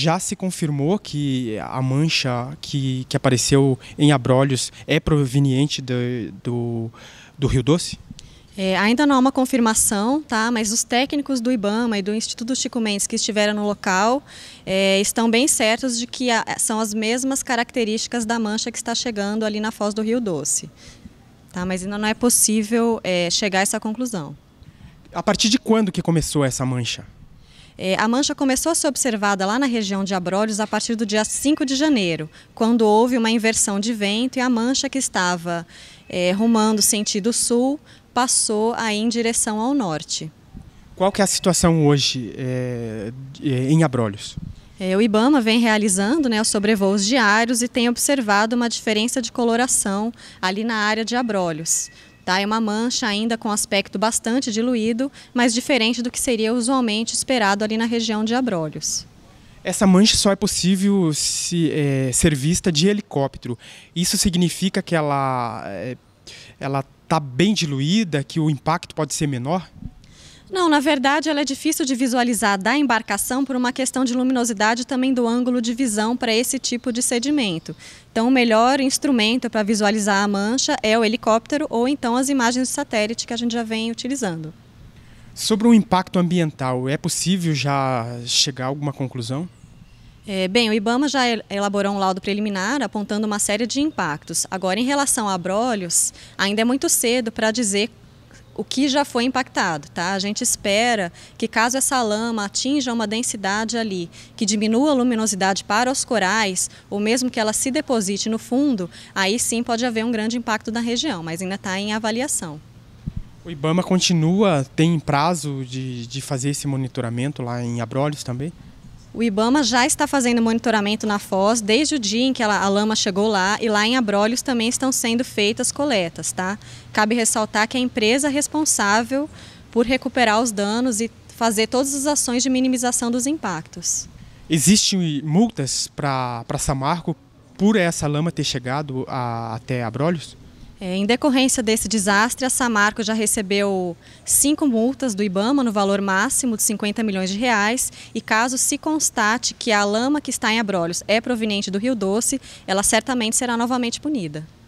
já se confirmou que a mancha que, que apareceu em Abrolhos é proveniente do, do, do Rio Doce? É, ainda não há uma confirmação, tá? mas os técnicos do IBAMA e do Instituto Chico Mendes que estiveram no local é, estão bem certos de que a, são as mesmas características da mancha que está chegando ali na foz do Rio Doce. Tá? Mas ainda não é possível é, chegar a essa conclusão. A partir de quando que começou essa mancha? É, a mancha começou a ser observada lá na região de Abrolhos a partir do dia 5 de janeiro, quando houve uma inversão de vento e a mancha que estava é, rumando sentido sul passou aí em direção ao norte. Qual que é a situação hoje é, é em Abrolhos? É, o IBAMA vem realizando né, os sobrevoos diários e tem observado uma diferença de coloração ali na área de Abrolhos. Tá? É uma mancha ainda com aspecto bastante diluído, mas diferente do que seria usualmente esperado ali na região de Abrolhos. Essa mancha só é possível se, é, ser vista de helicóptero. Isso significa que ela está é, ela tá bem diluída, que o impacto pode ser menor? Não, na verdade ela é difícil de visualizar da embarcação por uma questão de luminosidade também do ângulo de visão para esse tipo de sedimento. Então o melhor instrumento para visualizar a mancha é o helicóptero ou então as imagens de satélite que a gente já vem utilizando. Sobre o impacto ambiental, é possível já chegar a alguma conclusão? É, bem, o IBAMA já elaborou um laudo preliminar apontando uma série de impactos. Agora, em relação a abrolhos, ainda é muito cedo para dizer o que já foi impactado, tá? A gente espera que caso essa lama atinja uma densidade ali que diminua a luminosidade para os corais, ou mesmo que ela se deposite no fundo, aí sim pode haver um grande impacto na região, mas ainda está em avaliação. O IBAMA continua, tem prazo de, de fazer esse monitoramento lá em Abrolhos também? O IBAMA já está fazendo monitoramento na Foz desde o dia em que a lama chegou lá e lá em Abrolhos também estão sendo feitas coletas, tá? Cabe ressaltar que a empresa é responsável por recuperar os danos e fazer todas as ações de minimização dos impactos. Existem multas para Samarco por essa lama ter chegado a, até Abrolhos? É, em decorrência desse desastre, a Samarco já recebeu cinco multas do IBAMA no valor máximo de 50 milhões de reais e caso se constate que a lama que está em Abrolhos é proveniente do Rio Doce, ela certamente será novamente punida.